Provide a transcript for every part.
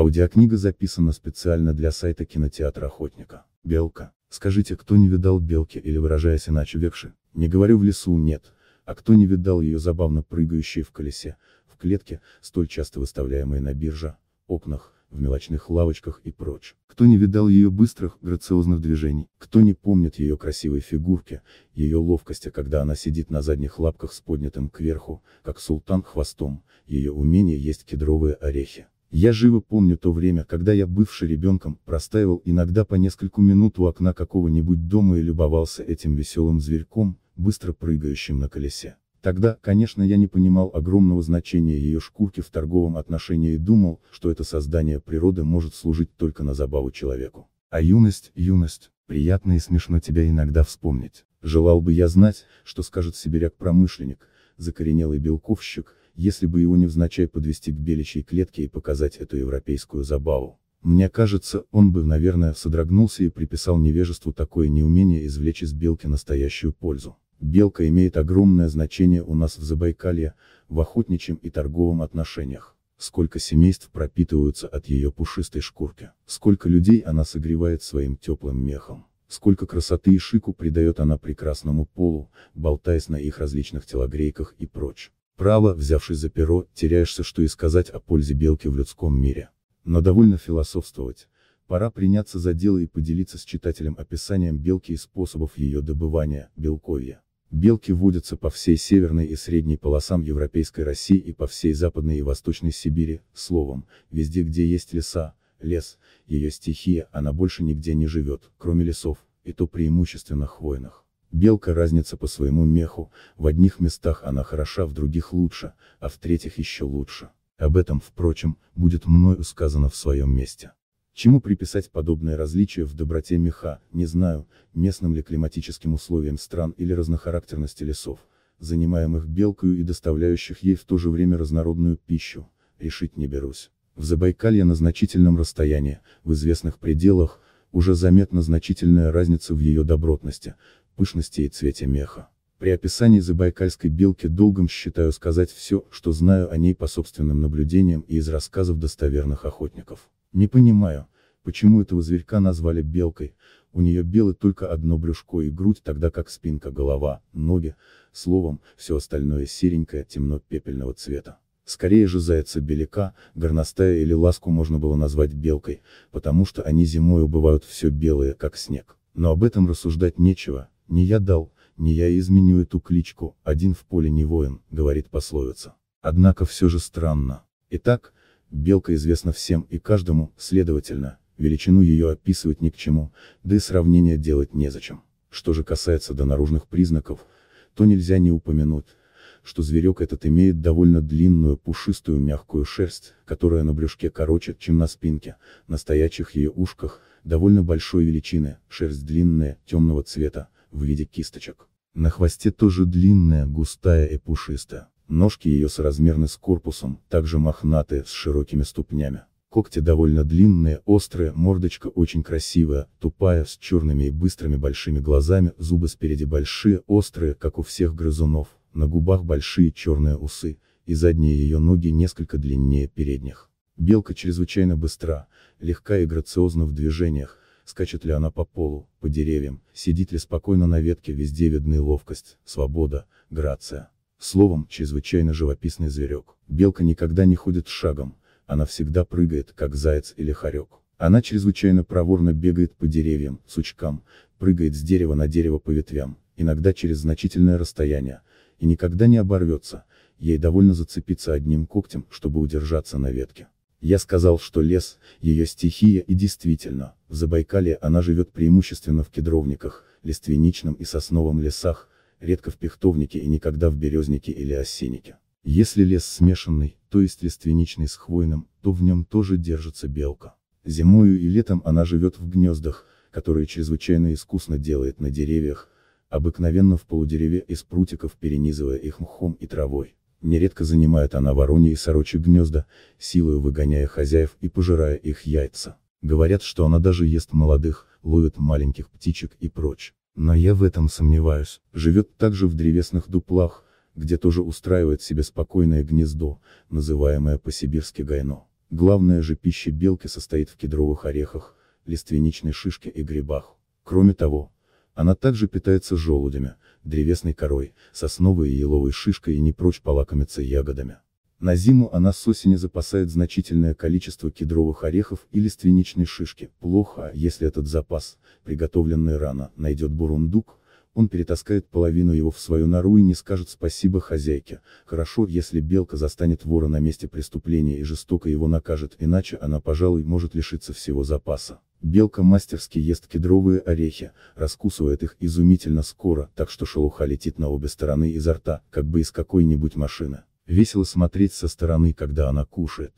Аудиокнига записана специально для сайта кинотеатра «Охотника». Белка. Скажите, кто не видал белки или выражаясь иначе векши, не говорю в лесу нет, а кто не видал ее забавно прыгающей в колесе, в клетке, столь часто выставляемой на бирже, окнах, в мелочных лавочках и прочь. Кто не видал ее быстрых, грациозных движений, кто не помнит ее красивой фигурки, ее ловкости, когда она сидит на задних лапках с поднятым кверху, как султан хвостом, ее умение есть кедровые орехи. Я живо помню то время, когда я, бывший ребенком, простаивал иногда по нескольку минут у окна какого-нибудь дома и любовался этим веселым зверьком, быстро прыгающим на колесе. Тогда, конечно, я не понимал огромного значения ее шкурки в торговом отношении и думал, что это создание природы может служить только на забаву человеку. А юность, юность, приятно и смешно тебя иногда вспомнить. Желал бы я знать, что скажет сибиряк-промышленник, закоренелый белковщик, если бы его невзначай подвести к белящей клетке и показать эту европейскую забаву. Мне кажется, он бы, наверное, содрогнулся и приписал невежеству такое неумение извлечь из белки настоящую пользу. Белка имеет огромное значение у нас в Забайкалье, в охотничьем и торговом отношениях. Сколько семейств пропитываются от ее пушистой шкурки, сколько людей она согревает своим теплым мехом, сколько красоты и шику придает она прекрасному полу, болтаясь на их различных телогрейках и прочь. Право, взявшись за перо, теряешься, что и сказать о пользе белки в людском мире. Но довольно философствовать. Пора приняться за дело и поделиться с читателем описанием белки и способов ее добывания, белковья. Белки водятся по всей северной и средней полосам Европейской России и по всей Западной и Восточной Сибири, словом, везде где есть леса, лес, ее стихия, она больше нигде не живет, кроме лесов, и то преимущественно хвойных. Белка разница по своему меху, в одних местах она хороша, в других лучше, а в третьих еще лучше. Об этом, впрочем, будет мною сказано в своем месте. Чему приписать подобное различие в доброте меха, не знаю, местным ли климатическим условиям стран или разнохарактерности лесов, занимаемых белкою и доставляющих ей в то же время разнородную пищу, решить не берусь. В Забайкалье на значительном расстоянии, в известных пределах, уже заметна значительная разница в ее добротности, пышности и цвете меха. При описании забайкальской белки долгом считаю сказать все, что знаю о ней по собственным наблюдениям и из рассказов достоверных охотников. Не понимаю, почему этого зверька назвали белкой, у нее белы только одно брюшко и грудь, тогда как спинка, голова, ноги, словом, все остальное серенькое, темно-пепельного цвета. Скорее же зайца белика, горностая или ласку можно было назвать белкой, потому что они зимой убывают все белые, как снег. Но об этом рассуждать нечего, не я дал, не я изменю эту кличку, один в поле не воин, говорит пословица. Однако все же странно. Итак, белка известна всем и каждому, следовательно, величину ее описывать ни к чему, да и сравнения делать незачем. Что же касается до наружных признаков, то нельзя не упомянуть, что зверек этот имеет довольно длинную пушистую мягкую шерсть, которая на брюшке короче, чем на спинке, на стоячих ее ушках, довольно большой величины, шерсть длинная, темного цвета, в виде кисточек. На хвосте тоже длинная, густая и пушистая. Ножки ее соразмерны с корпусом, также мохнатые, с широкими ступнями. Когти довольно длинные, острые, мордочка очень красивая, тупая, с черными и быстрыми большими глазами, зубы спереди большие, острые, как у всех грызунов, на губах большие черные усы, и задние ее ноги несколько длиннее передних. Белка чрезвычайно быстра, легка и грациозна в движениях, скачет ли она по полу, по деревьям, сидит ли спокойно на ветке, везде видны ловкость, свобода, грация. Словом, чрезвычайно живописный зверек. Белка никогда не ходит шагом, она всегда прыгает, как заяц или хорек. Она чрезвычайно проворно бегает по деревьям, сучкам, прыгает с дерева на дерево по ветвям, иногда через значительное расстояние, и никогда не оборвется, ей довольно зацепиться одним когтем, чтобы удержаться на ветке. Я сказал, что лес, ее стихия и действительно, в Забайкалье она живет преимущественно в кедровниках, лиственничном и сосновом лесах, редко в пихтовнике и никогда в березнике или осеннике. Если лес смешанный, то есть лиственничный с хвойным, то в нем тоже держится белка. Зимою и летом она живет в гнездах, которые чрезвычайно искусно делает на деревьях, обыкновенно в полудереве из прутиков перенизывая их мхом и травой. Нередко занимает она вороньи и сорочьи гнезда, силою выгоняя хозяев и пожирая их яйца. Говорят, что она даже ест молодых, ловит маленьких птичек и прочь. Но я в этом сомневаюсь. Живет также в древесных дуплах, где тоже устраивает себе спокойное гнездо, называемое по-сибирски гайно. Главная же пища белки состоит в кедровых орехах, лиственничной шишке и грибах. Кроме того, она также питается желудями, древесной корой, сосновой и еловой шишкой и не прочь полакомиться ягодами. На зиму она с осени запасает значительное количество кедровых орехов и лиственничной шишки. Плохо, если этот запас, приготовленный рано, найдет бурундук, он перетаскает половину его в свою нору и не скажет спасибо хозяйке, хорошо, если белка застанет вора на месте преступления и жестоко его накажет, иначе она, пожалуй, может лишиться всего запаса. Белка мастерски ест кедровые орехи, раскусывает их изумительно скоро, так что шелуха летит на обе стороны изо рта, как бы из какой-нибудь машины. Весело смотреть со стороны, когда она кушает.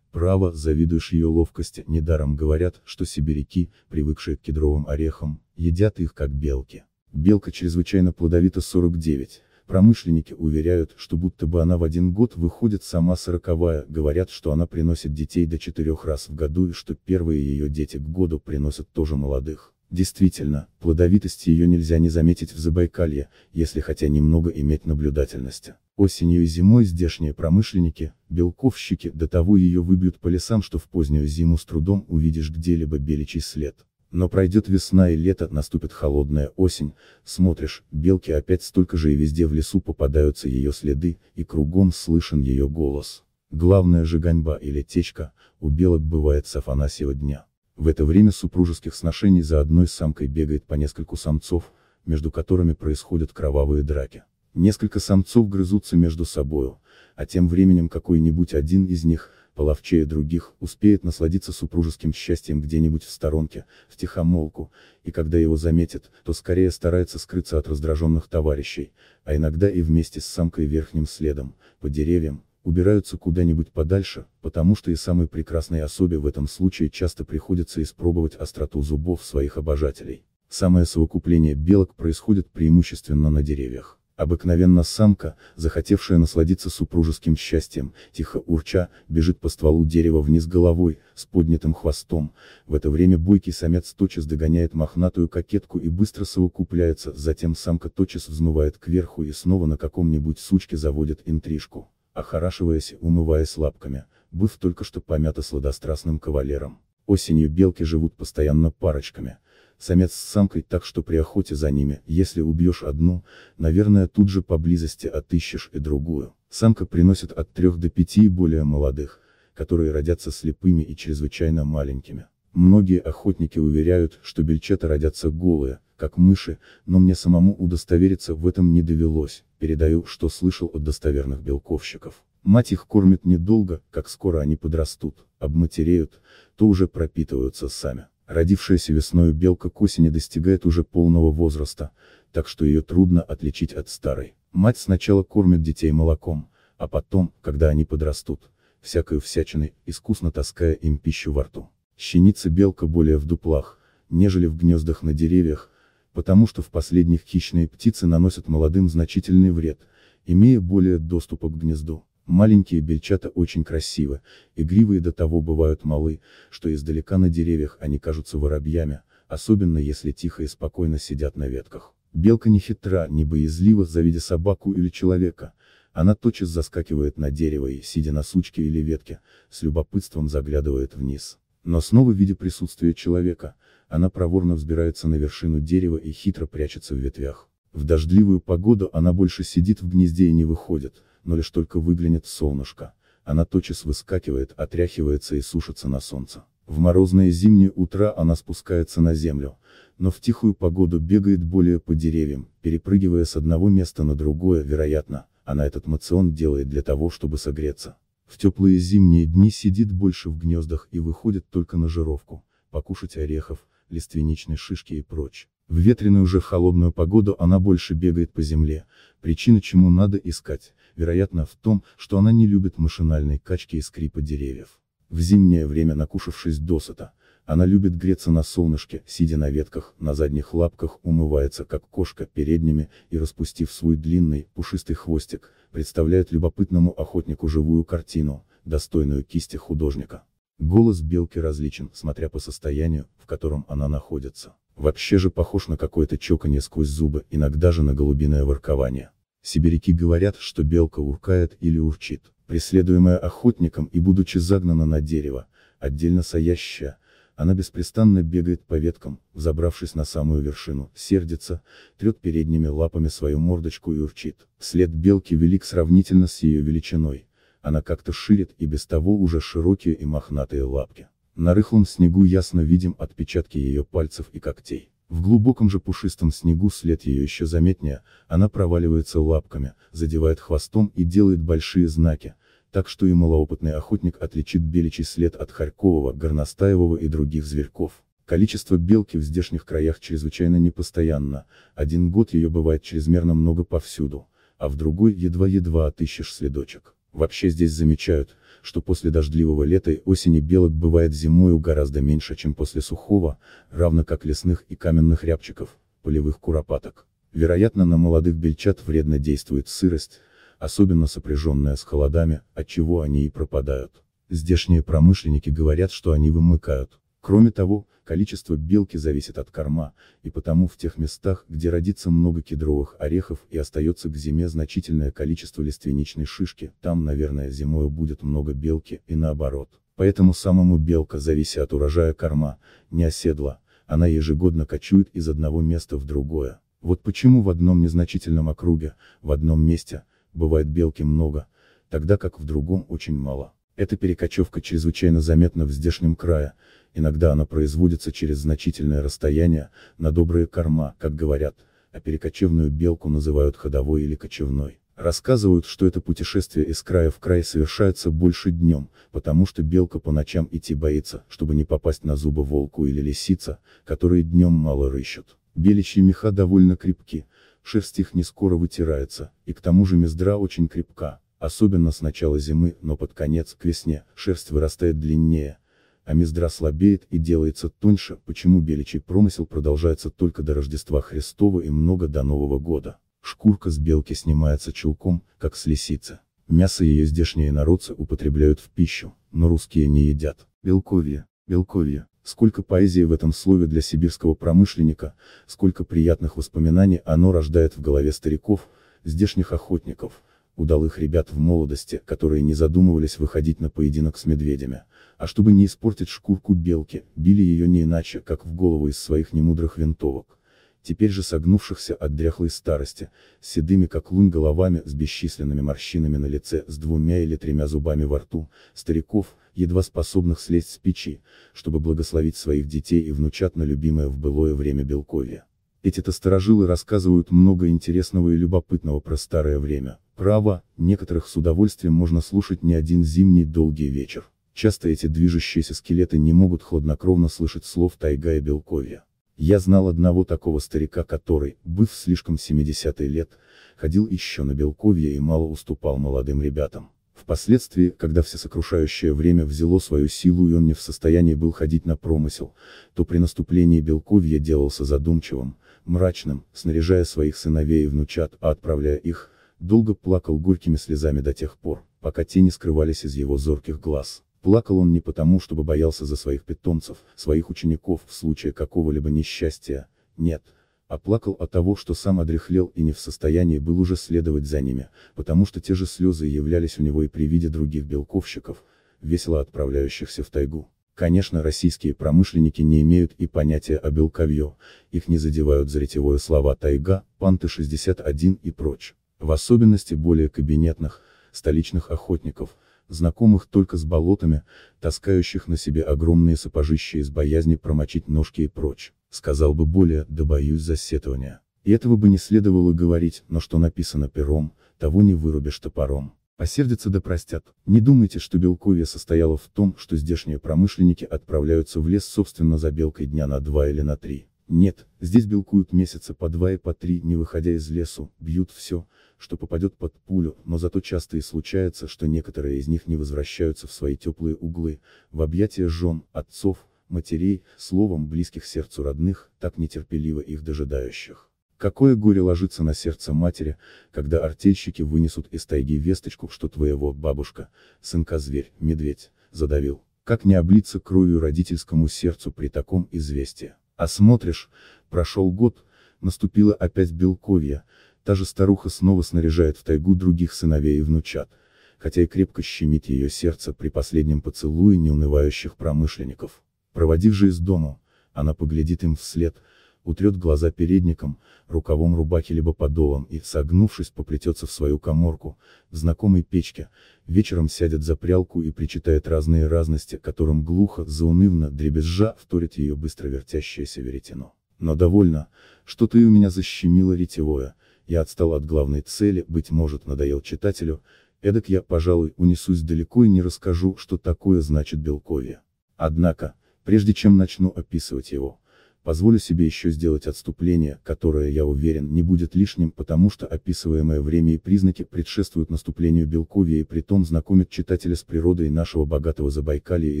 Право, завидуешь ее ловкости, недаром говорят, что сибиряки, привыкшие к кедровым орехам, едят их как белки. Белка чрезвычайно плодовита 49, Промышленники уверяют, что будто бы она в один год выходит сама сороковая, говорят, что она приносит детей до четырех раз в году и что первые ее дети к году приносят тоже молодых. Действительно, плодовитости ее нельзя не заметить в Забайкалье, если хотя немного иметь наблюдательности. Осенью и зимой здешние промышленники, белковщики, до того ее выбьют по лесам, что в позднюю зиму с трудом увидишь где-либо беличий след. Но пройдет весна и лето, наступит холодная осень, смотришь, белки опять столько же и везде в лесу попадаются ее следы, и кругом слышен ее голос. Главная же гоньба или течка, у белок бывает с Афанасьева дня. В это время супружеских сношений за одной самкой бегает по нескольку самцов, между которыми происходят кровавые драки. Несколько самцов грызутся между собою, а тем временем какой-нибудь один из них – половчее других, успеет насладиться супружеским счастьем где-нибудь в сторонке, в тихомолку, и когда его заметят, то скорее старается скрыться от раздраженных товарищей, а иногда и вместе с самкой верхним следом, по деревьям, убираются куда-нибудь подальше, потому что и самой прекрасной особе в этом случае часто приходится испробовать остроту зубов своих обожателей. Самое совокупление белок происходит преимущественно на деревьях. Обыкновенно самка, захотевшая насладиться супружеским счастьем, тихо урча, бежит по стволу дерева вниз головой, с поднятым хвостом, в это время бойкий самец тотчас догоняет мохнатую кокетку и быстро совокупляется, затем самка тотчас взнувает кверху и снова на каком-нибудь сучке заводит интрижку, охорашиваясь, умываясь лапками, быв только что помята сладострастным кавалером. Осенью белки живут постоянно парочками, самец с самкой так что при охоте за ними, если убьешь одну, наверное тут же поблизости отыщешь и другую. Самка приносит от 3 до 5 и более молодых, которые родятся слепыми и чрезвычайно маленькими. Многие охотники уверяют, что бельчата родятся голые, как мыши, но мне самому удостовериться в этом не довелось, передаю, что слышал от достоверных белковщиков. Мать их кормит недолго, как скоро они подрастут, обматереют, то уже пропитываются сами. Родившаяся весною белка к осени достигает уже полного возраста, так что ее трудно отличить от старой. Мать сначала кормит детей молоком, а потом, когда они подрастут, всякой всячиной, искусно таская им пищу во рту. Щеница белка более в дуплах, нежели в гнездах на деревьях, потому что в последних хищные птицы наносят молодым значительный вред, имея более доступа к гнезду. Маленькие бельчата очень красивы, игривые до того бывают малы, что издалека на деревьях они кажутся воробьями, особенно если тихо и спокойно сидят на ветках. Белка не хитра, не боязлива, завидя собаку или человека, она тотчас заскакивает на дерево и, сидя на сучке или ветке, с любопытством заглядывает вниз. Но снова, видя присутствие человека, она проворно взбирается на вершину дерева и хитро прячется в ветвях. В дождливую погоду она больше сидит в гнезде и не выходит, но лишь только выглянет солнышко, она тотчас выскакивает, отряхивается и сушится на солнце. В морозные зимние утра она спускается на землю, но в тихую погоду бегает более по деревьям, перепрыгивая с одного места на другое, вероятно, она этот мацион делает для того, чтобы согреться. В теплые зимние дни сидит больше в гнездах и выходит только на жировку, покушать орехов, лиственничной шишки и прочь. В ветреную уже холодную погоду она больше бегает по земле, причина чему надо искать, вероятно в том, что она не любит машинальной качки и скрипа деревьев. В зимнее время накушавшись досыта, она любит греться на солнышке, сидя на ветках, на задних лапках, умывается как кошка передними и распустив свой длинный, пушистый хвостик, представляет любопытному охотнику живую картину, достойную кисти художника. Голос белки различен, смотря по состоянию, в котором она находится. Вообще же похож на какое-то чоканье сквозь зубы, иногда же на голубиное воркование. Сибиряки говорят, что белка уркает или урчит, преследуемая охотником и будучи загнана на дерево, отдельно саящая, она беспрестанно бегает по веткам, взобравшись на самую вершину, сердится, трет передними лапами свою мордочку и урчит. След белки велик сравнительно с ее величиной, она как-то ширит и без того уже широкие и мохнатые лапки. На рыхлом снегу ясно видим отпечатки ее пальцев и когтей. В глубоком же пушистом снегу след ее еще заметнее, она проваливается лапками, задевает хвостом и делает большие знаки, так что и малоопытный охотник отличит беличий след от Харькового, Горностаевого и других зверьков. Количество белки в здешних краях чрезвычайно непостоянно, один год ее бывает чрезмерно много повсюду, а в другой едва-едва отыщешь следочек. Вообще здесь замечают, что после дождливого лета и осени белок бывает зимою гораздо меньше, чем после сухого, равно как лесных и каменных рябчиков, полевых куропаток. Вероятно, на молодых бельчат вредно действует сырость, особенно сопряженная с холодами, от чего они и пропадают. Здешние промышленники говорят, что они вымыкают. Кроме того, количество белки зависит от корма, и потому в тех местах, где родится много кедровых орехов и остается к зиме значительное количество лиственничной шишки, там, наверное, зимою будет много белки, и наоборот. Поэтому самому белка, завися от урожая корма, не оседла, она ежегодно кочует из одного места в другое. Вот почему в одном незначительном округе, в одном месте, бывает белки много, тогда как в другом очень мало. Эта перекочевка чрезвычайно заметна в здешнем крае, иногда она производится через значительное расстояние, на добрые корма, как говорят, а перекочевную белку называют ходовой или кочевной. Рассказывают, что это путешествие из края в край совершается больше днем, потому что белка по ночам идти боится, чтобы не попасть на зубы волку или лисица, которые днем мало рыщут. Беличьи меха довольно крепки, шерсть их не скоро вытирается, и к тому же мездра очень крепка, особенно с начала зимы, но под конец, к весне, шерсть вырастает длиннее, а мездра слабеет и делается тоньше, почему беличий промысел продолжается только до Рождества Христова и много до Нового года. Шкурка с белки снимается чулком, как с лисицы. Мясо ее здешние народцы употребляют в пищу, но русские не едят. Белковье, белковье. Сколько поэзии в этом слове для сибирского промышленника, сколько приятных воспоминаний оно рождает в голове стариков, здешних охотников, удалых ребят в молодости, которые не задумывались выходить на поединок с медведями, а чтобы не испортить шкурку белки, били ее не иначе, как в голову из своих немудрых винтовок. Теперь же согнувшихся от дряхлой старости, с седыми как лунь головами, с бесчисленными морщинами на лице, с двумя или тремя зубами во рту, стариков, едва способных слезть с печи, чтобы благословить своих детей и внучат на любимое в былое время Белковье. Эти-то старожилы рассказывают много интересного и любопытного про старое время. Право, некоторых с удовольствием можно слушать не один зимний долгий вечер. Часто эти движущиеся скелеты не могут хладнокровно слышать слов тайга и белковья. Я знал одного такого старика, который, быв слишком 70 лет, ходил еще на белковье и мало уступал молодым ребятам. Впоследствии, когда всесокрушающее время взяло свою силу и он не в состоянии был ходить на промысел, то при наступлении Белковья делался задумчивым, мрачным, снаряжая своих сыновей и внучат, а отправляя их, долго плакал горькими слезами до тех пор, пока те не скрывались из его зорких глаз. Плакал он не потому, чтобы боялся за своих питомцев, своих учеников в случае какого-либо несчастья, нет, а плакал от того, что сам одряхлел и не в состоянии был уже следовать за ними, потому что те же слезы являлись у него и при виде других белковщиков, весело отправляющихся в тайгу. Конечно, российские промышленники не имеют и понятия о белковье, их не задевают зритевое слова «тайга», «панты-61» и прочь. В особенности более кабинетных, столичных охотников, знакомых только с болотами, таскающих на себе огромные сапожища из боязни промочить ножки и прочь, сказал бы более, да боюсь засетования. И этого бы не следовало говорить, но что написано пером, того не вырубишь топором. Посердятся да простят. Не думайте, что белковье состояло в том, что здешние промышленники отправляются в лес собственно за белкой дня на два или на три. Нет, здесь белкуют месяца по два и по три, не выходя из лесу, бьют все, что попадет под пулю, но зато часто и случается, что некоторые из них не возвращаются в свои теплые углы, в объятия жен, отцов, матерей, словом близких сердцу родных, так нетерпеливо их дожидающих. Какое горе ложится на сердце матери, когда артельщики вынесут из тайги весточку, что твоего, бабушка, сынка-зверь, медведь, задавил. Как не облиться кровью родительскому сердцу при таком известии? А смотришь, прошел год, наступила опять белковья, та же старуха снова снаряжает в тайгу других сыновей и внучат, хотя и крепко щемит ее сердце при последнем поцелуе неунывающих промышленников. Проводив же из дому, она поглядит им вслед, утрет глаза передником, рукавом рубахи либо подолом и, согнувшись, поплетется в свою коморку, в знакомой печке, вечером сядет за прялку и причитает разные разности, которым глухо, заунывно, дребезжа вторит ее быстро вертящееся веретено. Но довольно, что ты у меня защемило ретевое, я отстал от главной цели, быть может, надоел читателю, эдак я, пожалуй, унесусь далеко и не расскажу, что такое значит белковье. Однако, прежде чем начну описывать его, позволю себе еще сделать отступление, которое, я уверен, не будет лишним, потому что описываемое время и признаки предшествуют наступлению Белковья и притом знакомят читателя с природой нашего богатого Забайкалья и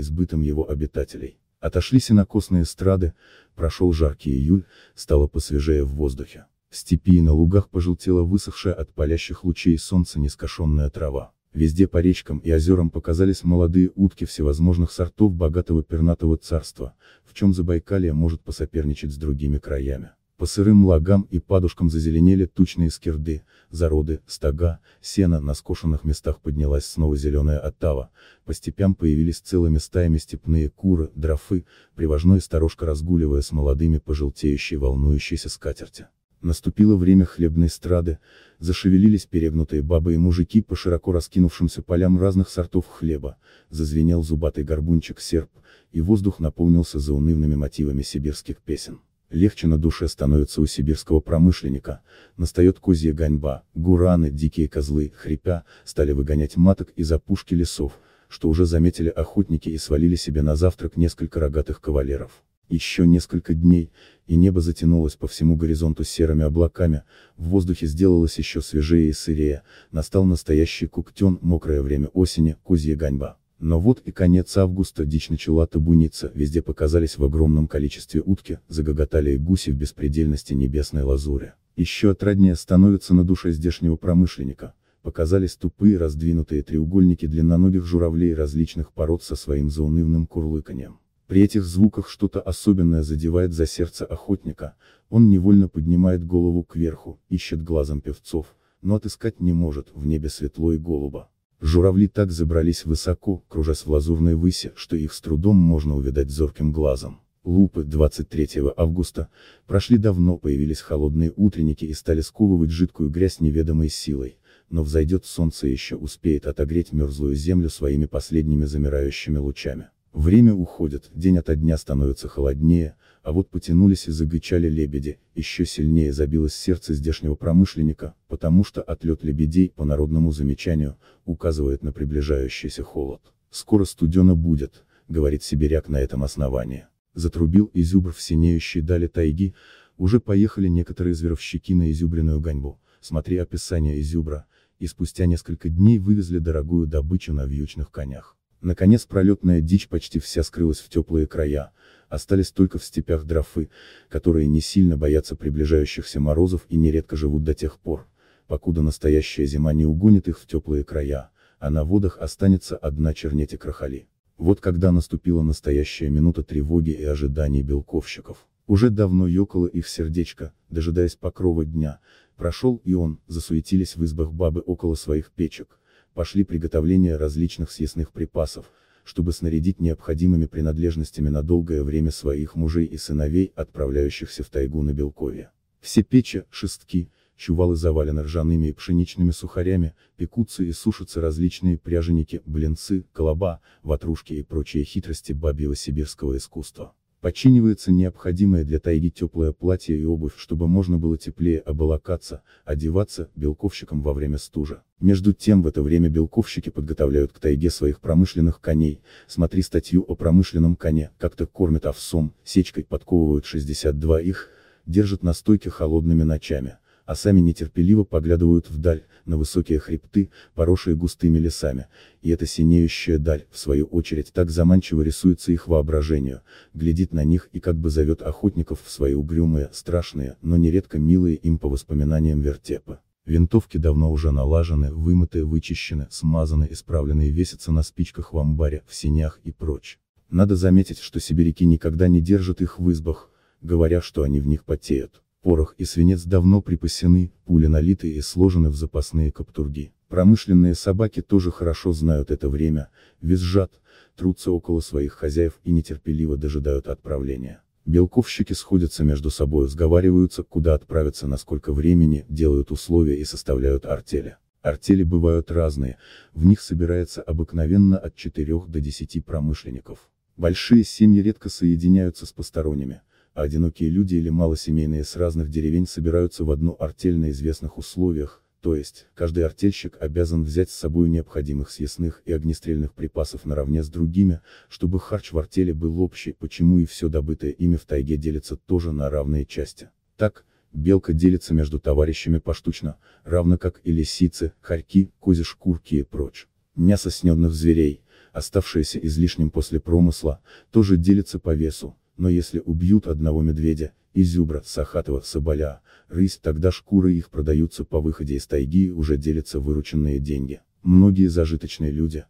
сбытом его обитателей. Отошли сенокосные эстрады, прошел жаркий июль, стало посвежее в воздухе. В степи и на лугах пожелтела высохшая от палящих лучей солнца нескошенная трава. Везде по речкам и озерам показались молодые утки всевозможных сортов богатого пернатого царства, в чем Забайкалье может посоперничать с другими краями. По сырым лагам и падушкам зазеленели тучные скирды, зароды, стога, сена, на скошенных местах поднялась снова зеленая оттава, по степям появились целыми стаями степные куры, дрофы, привожной сторожка разгуливая с молодыми по желтеющей волнующейся скатерти. Наступило время хлебной страды, зашевелились перегнутые бабы и мужики по широко раскинувшимся полям разных сортов хлеба, зазвенел зубатый горбунчик серп, и воздух наполнился заунывными мотивами сибирских песен. Легче на душе становится у сибирского промышленника, настает козья гоньба, гураны, дикие козлы, хрипя, стали выгонять маток из опушки лесов, что уже заметили охотники и свалили себе на завтрак несколько рогатых кавалеров. Еще несколько дней, и небо затянулось по всему горизонту серыми облаками, в воздухе сделалось еще свежее и сырее, настал настоящий куктен, мокрое время осени, козья ганьба. Но вот и конец августа дичь начала табуниться, везде показались в огромном количестве утки, загоготали и гуси в беспредельности небесной лазури. Еще отраднее становится на душе здешнего промышленника, показались тупые раздвинутые треугольники длинноногих журавлей различных пород со своим заунывным курлыканьем. При этих звуках что-то особенное задевает за сердце охотника, он невольно поднимает голову кверху, ищет глазом певцов, но отыскать не может, в небе светло и голубо. Журавли так забрались высоко, кружась в лазурной выси, что их с трудом можно увидать зорким глазом. Лупы 23 августа прошли давно, появились холодные утренники и стали сковывать жидкую грязь неведомой силой, но взойдет солнце еще успеет отогреть мерзлую землю своими последними замирающими лучами. Время уходит, день ото дня становится холоднее, а вот потянулись и загычали лебеди, еще сильнее забилось сердце здешнего промышленника, потому что отлет лебедей, по народному замечанию, указывает на приближающийся холод. Скоро студено будет, говорит сибиряк на этом основании. Затрубил изюбр в синеющей дали тайги, уже поехали некоторые зверовщики на изюбренную гоньбу, смотри описание изюбра, и спустя несколько дней вывезли дорогую добычу на вьючных конях. Наконец пролетная дичь почти вся скрылась в теплые края, остались только в степях дрофы, которые не сильно боятся приближающихся морозов и нередко живут до тех пор, покуда настоящая зима не угонит их в теплые края, а на водах останется одна чернеть и крахали. Вот когда наступила настоящая минута тревоги и ожиданий белковщиков. Уже давно ёкало их сердечко, дожидаясь покрова дня, прошел и он, засуетились в избах бабы около своих печек, пошли приготовления различных съестных припасов, чтобы снарядить необходимыми принадлежностями на долгое время своих мужей и сыновей, отправляющихся в тайгу на Белкове. Все печи, шестки, чувалы завалены ржаными и пшеничными сухарями, пекутся и сушатся различные пряженики, блинцы, колоба, ватрушки и прочие хитрости бабьего сибирского искусства. Починивается необходимое для тайги теплое платье и обувь, чтобы можно было теплее оболокаться, одеваться, белковщикам во время стужа. Между тем в это время белковщики подготавливают к тайге своих промышленных коней, смотри статью о промышленном коне, как-то кормят овсом, сечкой подковывают 62 их, держат на стойке холодными ночами а сами нетерпеливо поглядывают вдаль, на высокие хребты, поросшие густыми лесами, и эта синеющая даль, в свою очередь, так заманчиво рисуется их воображению, глядит на них и как бы зовет охотников в свои угрюмые, страшные, но нередко милые им по воспоминаниям вертепы. Винтовки давно уже налажены, вымыты, вычищены, смазаны, исправлены и весятся на спичках в амбаре, в синях и прочь. Надо заметить, что сибиряки никогда не держат их в избах, говоря, что они в них потеют. Порох и свинец давно припасены, пули налиты и сложены в запасные каптурги. Промышленные собаки тоже хорошо знают это время, визжат, трутся около своих хозяев и нетерпеливо дожидают отправления. Белковщики сходятся между собой, сговариваются, куда отправиться, на сколько времени, делают условия и составляют артели. Артели бывают разные, в них собирается обыкновенно от 4 до 10 промышленников. Большие семьи редко соединяются с посторонними, а одинокие люди или малосемейные с разных деревень собираются в одну артель на известных условиях, то есть, каждый артельщик обязан взять с собой необходимых съестных и огнестрельных припасов наравне с другими, чтобы харч в артели был общий, почему и все добытое ими в тайге делится тоже на равные части. Так, белка делится между товарищами поштучно, равно как и лисицы, хорьки, кози шкурки и прочь. Мясо снедных зверей, оставшееся излишним после промысла, тоже делится по весу, но если убьют одного медведя, изюбра, сахатова, соболя, рысь, тогда шкуры их продаются по выходе из тайги и уже делятся вырученные деньги. Многие зажиточные люди,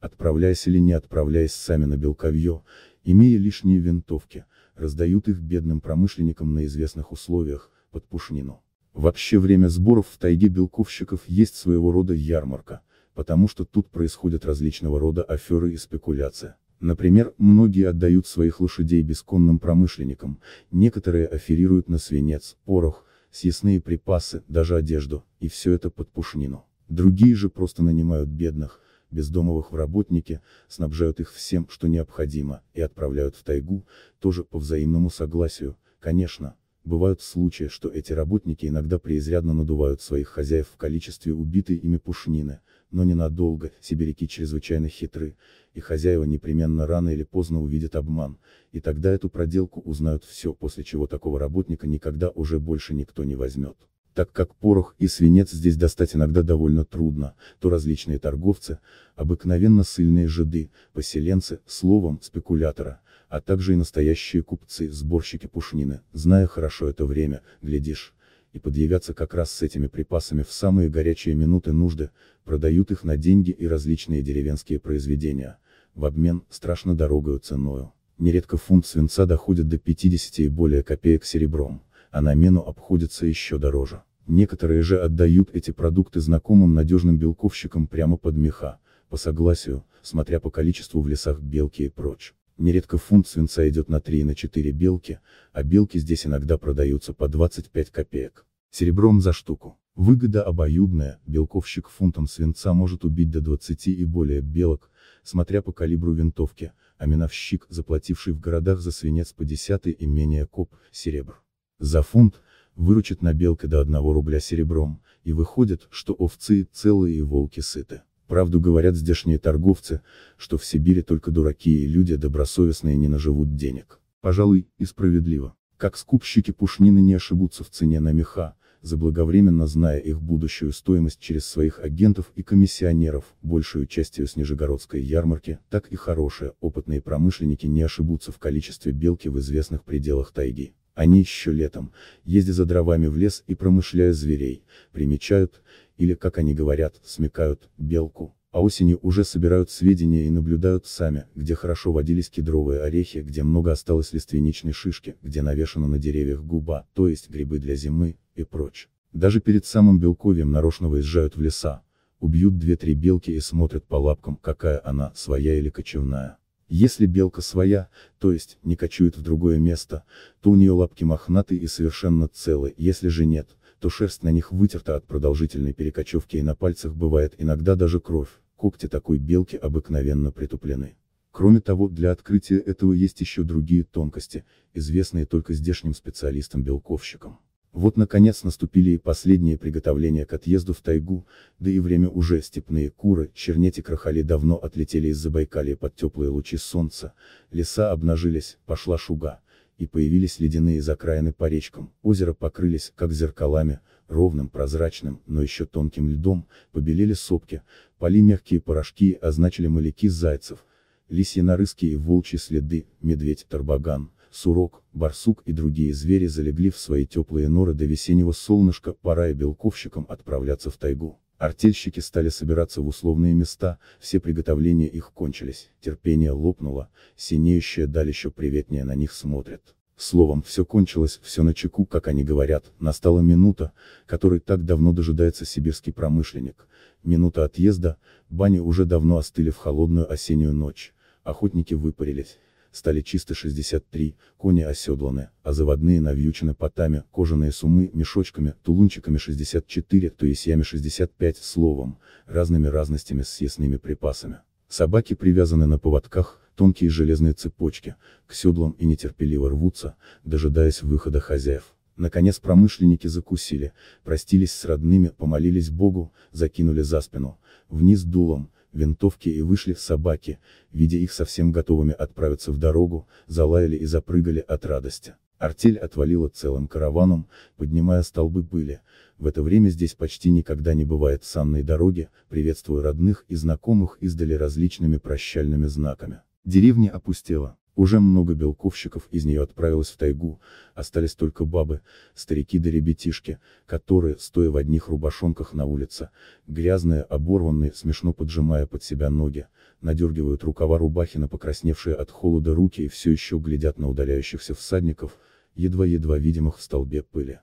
отправляясь или не отправляясь сами на Белковье, имея лишние винтовки, раздают их бедным промышленникам на известных условиях, под пушнину. Вообще время сборов в тайге белковщиков есть своего рода ярмарка, потому что тут происходят различного рода аферы и спекуляция. Например, многие отдают своих лошадей бесконным промышленникам, некоторые аферируют на свинец, порох, съестные припасы, даже одежду, и все это под пушнину. Другие же просто нанимают бедных, бездомовых в работники, снабжают их всем, что необходимо, и отправляют в тайгу, тоже по взаимному согласию, конечно. Бывают случаи, что эти работники иногда преизрядно надувают своих хозяев в количестве убитой ими пушнины, но ненадолго, сибиряки чрезвычайно хитры, и хозяева непременно рано или поздно увидят обман, и тогда эту проделку узнают все, после чего такого работника никогда уже больше никто не возьмет. Так как порох и свинец здесь достать иногда довольно трудно, то различные торговцы, обыкновенно сильные жиды, поселенцы, словом, спекулятора, а также и настоящие купцы, сборщики пушнины, зная хорошо это время, глядишь, и подъявятся как раз с этими припасами в самые горячие минуты нужды, продают их на деньги и различные деревенские произведения, в обмен, страшно дорогою ценою. Нередко фунт свинца доходит до 50 и более копеек серебром, а на мену обходится еще дороже. Некоторые же отдают эти продукты знакомым надежным белковщикам прямо под меха, по согласию, смотря по количеству в лесах белки и прочь. Нередко фунт свинца идет на 3 и на 4 белки, а белки здесь иногда продаются по 25 копеек серебром за штуку. Выгода обоюдная, белковщик фунтом свинца может убить до 20 и более белок, смотря по калибру винтовки, а миновщик, заплативший в городах за свинец по 10 и менее коп, серебр. За фунт, выручит на белке до 1 рубля серебром, и выходит, что овцы целые и волки сыты. Правду говорят здешние торговцы, что в Сибири только дураки и люди добросовестные не наживут денег. Пожалуй, и справедливо. Как скупщики пушнины не ошибутся в цене на меха, заблаговременно зная их будущую стоимость через своих агентов и комиссионеров, большую частью с Нижегородской ярмарки, так и хорошие, опытные промышленники не ошибутся в количестве белки в известных пределах тайги. Они еще летом, ездя за дровами в лес и промышляя зверей, примечают, или как они говорят, смекают, белку а осенью уже собирают сведения и наблюдают сами, где хорошо водились кедровые орехи, где много осталось лиственничной шишки, где навешана на деревьях губа, то есть грибы для зимы, и прочь. Даже перед самым белковьем нарочно выезжают в леса, убьют две-три белки и смотрят по лапкам, какая она, своя или кочевная. Если белка своя, то есть, не кочует в другое место, то у нее лапки мохнатые и совершенно целы, если же нет, то шерсть на них вытерта от продолжительной перекочевки и на пальцах бывает иногда даже кровь когти такой белки обыкновенно притуплены. Кроме того, для открытия этого есть еще другие тонкости, известные только здешним специалистам-белковщикам. Вот наконец наступили и последние приготовления к отъезду в тайгу, да и время уже степные куры, чернети крахали давно отлетели из Забайкалья под теплые лучи солнца, леса обнажились, пошла шуга, и появились ледяные закраины по речкам, озера покрылись, как зеркалами, ровным прозрачным, но еще тонким льдом, побелели сопки, пали мягкие порошки, означили маляки зайцев, лисьи лисьянорыские и волчьи следы, медведь, тарбаган, сурок, барсук и другие звери залегли в свои теплые норы до весеннего солнышка, пора и белковщикам отправляться в тайгу. Артельщики стали собираться в условные места, все приготовления их кончились, терпение лопнуло, синеющее даль еще приветнее на них смотрит. Словом, все кончилось, все на чеку, как они говорят, настала минута, которой так давно дожидается сибирский промышленник. Минута отъезда, бани уже давно остыли в холодную осеннюю ночь, охотники выпарились. Стали чисто 63, кони оседланы, а заводные навьючены потами, кожаные сумы, мешочками, тулунчиками 64, то есть ями 65, словом, разными разностями с съестными припасами. Собаки привязаны на поводках, тонкие железные цепочки, к седлам и нетерпеливо рвутся, дожидаясь выхода хозяев. Наконец промышленники закусили, простились с родными, помолились Богу, закинули за спину, вниз дулом, винтовки и вышли в собаки, видя их совсем готовыми отправиться в дорогу, залаяли и запрыгали от радости. Артель отвалила целым караваном, поднимая столбы были. в это время здесь почти никогда не бывает санной дороги, приветствуя родных и знакомых издали различными прощальными знаками. Деревня опустела. Уже много белковщиков из нее отправилось в тайгу, остались только бабы, старики да ребятишки, которые, стоя в одних рубашонках на улице, грязные, оборванные, смешно поджимая под себя ноги, надергивают рукава рубахи на покрасневшие от холода руки и все еще глядят на удаляющихся всадников, едва-едва видимых в столбе пыли.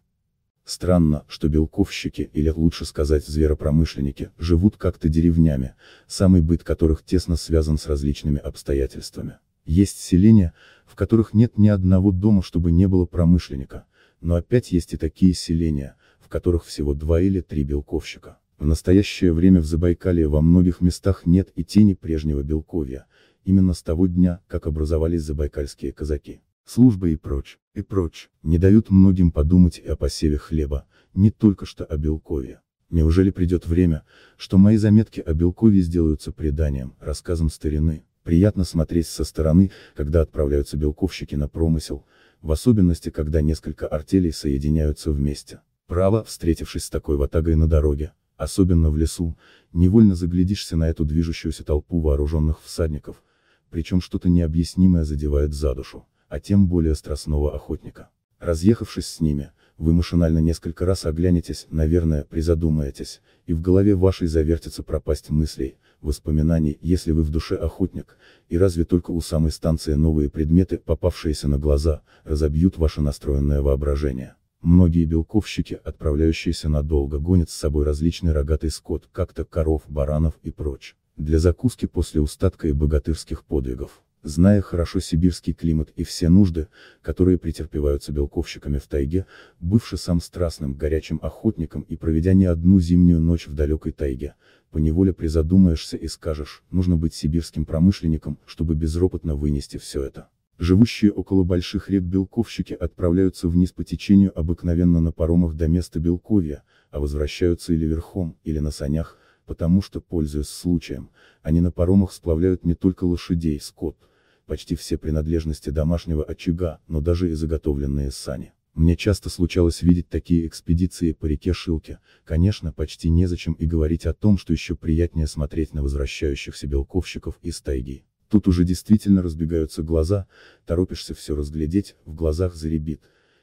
Странно, что белковщики, или лучше сказать зверопромышленники, живут как-то деревнями, самый быт которых тесно связан с различными обстоятельствами. Есть селения, в которых нет ни одного дома, чтобы не было промышленника, но опять есть и такие селения, в которых всего два или три белковщика. В настоящее время в Забайкалье во многих местах нет и тени прежнего Белковья, именно с того дня, как образовались забайкальские казаки служба и прочь, и прочь, не дают многим подумать и о посеве хлеба, не только что о Белкове. Неужели придет время, что мои заметки о Белкове сделаются преданием, рассказом старины? Приятно смотреть со стороны, когда отправляются белковщики на промысел, в особенности, когда несколько артелей соединяются вместе. Право, встретившись с такой ватагой на дороге, особенно в лесу, невольно заглядишься на эту движущуюся толпу вооруженных всадников, причем что-то необъяснимое задевает за душу а тем более страстного охотника. Разъехавшись с ними, вы машинально несколько раз оглянетесь, наверное, призадумаетесь, и в голове вашей завертится пропасть мыслей, воспоминаний, если вы в душе охотник, и разве только у самой станции новые предметы, попавшиеся на глаза, разобьют ваше настроенное воображение. Многие белковщики, отправляющиеся надолго, гонят с собой различный рогатый скот, как-то коров, баранов и прочь, для закуски после устатка и богатырских подвигов. Зная хорошо сибирский климат и все нужды, которые претерпеваются белковщиками в тайге, бывший сам страстным горячим охотником и проведя не одну зимнюю ночь в далекой тайге, поневоле призадумаешься и скажешь, нужно быть сибирским промышленником, чтобы безропотно вынести все это. Живущие около больших рек белковщики отправляются вниз по течению обыкновенно на паромах до места Белковья, а возвращаются или верхом, или на санях, потому что, пользуясь случаем, они на паромах сплавляют не только лошадей, скот, почти все принадлежности домашнего очага, но даже и заготовленные сани. Мне часто случалось видеть такие экспедиции по реке Шилке, конечно, почти незачем и говорить о том, что еще приятнее смотреть на возвращающихся белковщиков из тайги. Тут уже действительно разбегаются глаза, торопишься все разглядеть, в глазах заребит.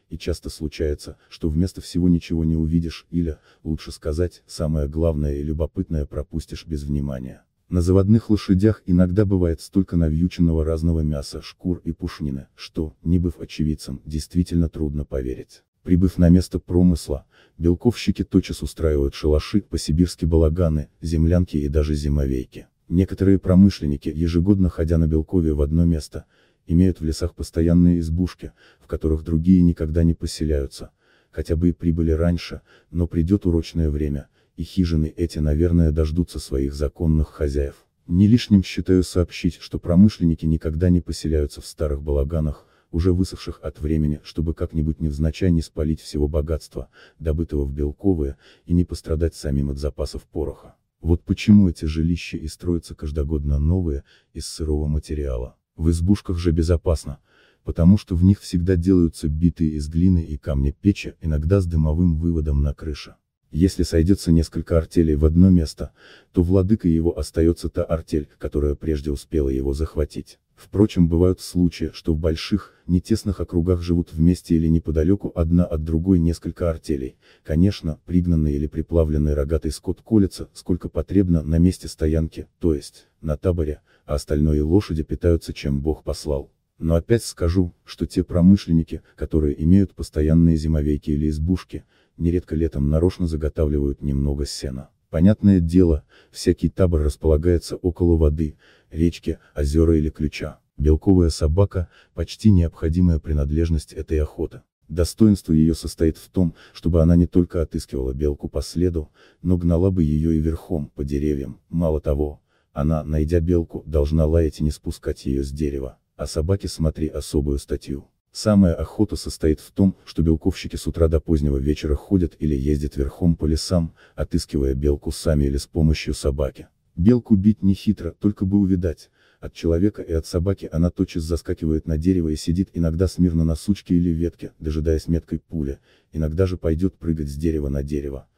И часто случается, что вместо всего ничего не увидишь, или, лучше сказать, самое главное и любопытное пропустишь без внимания. На заводных лошадях иногда бывает столько навьюченного разного мяса, шкур и пушнины, что, не быв очевидцем, действительно трудно поверить. Прибыв на место промысла, белковщики тотчас устраивают шалаши, по-сибирски балаганы, землянки и даже зимовейки. Некоторые промышленники, ежегодно ходя на Белкове в одно место, имеют в лесах постоянные избушки, в которых другие никогда не поселяются, хотя бы и прибыли раньше, но придет урочное время, и хижины эти, наверное, дождутся своих законных хозяев. Не лишним считаю сообщить, что промышленники никогда не поселяются в старых балаганах, уже высохших от времени, чтобы как-нибудь невзначай не спалить всего богатства, добытого в Белковые, и не пострадать самим от запасов пороха. Вот почему эти жилища и строятся каждогодно новые, из сырого материала. В избушках же безопасно, потому что в них всегда делаются битые из глины и камня печи, иногда с дымовым выводом на крыше. Если сойдется несколько артелей в одно место, то владыкой его остается та артель, которая прежде успела его захватить. Впрочем, бывают случаи, что в больших, не тесных округах живут вместе или неподалеку одна от другой несколько артелей. Конечно, пригнанный или приплавленный рогатый скот колется, сколько потребно на месте стоянки, то есть, на таборе, а остальные лошади питаются чем Бог послал. Но опять скажу, что те промышленники, которые имеют постоянные зимовейки или избушки, нередко летом нарочно заготавливают немного сена. Понятное дело, всякий табор располагается около воды, речки, озера или ключа. Белковая собака – почти необходимая принадлежность этой охоты. Достоинство ее состоит в том, чтобы она не только отыскивала белку по следу, но гнала бы ее и верхом, по деревьям. Мало того, она, найдя белку, должна лаять и не спускать ее с дерева. а собаке смотри особую статью. Самая охота состоит в том, что белковщики с утра до позднего вечера ходят или ездят верхом по лесам, отыскивая белку сами или с помощью собаки. Белку бить нехитро, только бы увидать. От человека и от собаки она тотчас заскакивает на дерево и сидит иногда смирно на сучке или ветке, дожидаясь меткой пули, иногда же пойдет прыгать с дерева на дерево